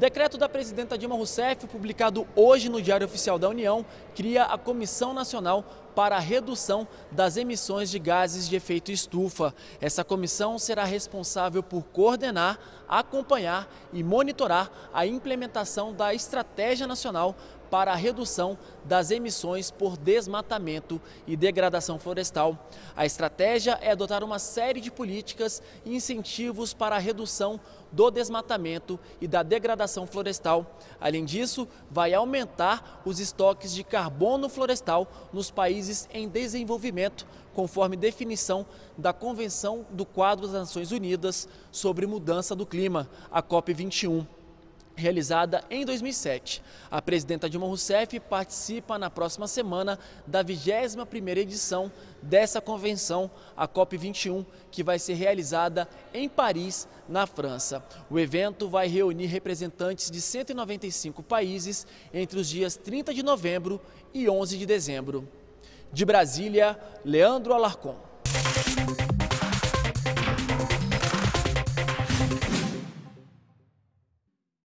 Decreto da presidenta Dilma Rousseff, publicado hoje no Diário Oficial da União, cria a Comissão Nacional para a Redução das Emissões de Gases de Efeito Estufa. Essa comissão será responsável por coordenar, acompanhar e monitorar a implementação da Estratégia Nacional para a redução das emissões por desmatamento e degradação florestal. A estratégia é adotar uma série de políticas e incentivos para a redução do desmatamento e da degradação florestal. Além disso, vai aumentar os estoques de carbono florestal nos países em desenvolvimento, conforme definição da Convenção do Quadro das Nações Unidas sobre Mudança do Clima, a COP21 realizada em 2007. A presidenta Dilma Rousseff participa na próxima semana da 21ª edição dessa convenção, a COP 21, que vai ser realizada em Paris, na França. O evento vai reunir representantes de 195 países entre os dias 30 de novembro e 11 de dezembro. De Brasília, Leandro Alarcon.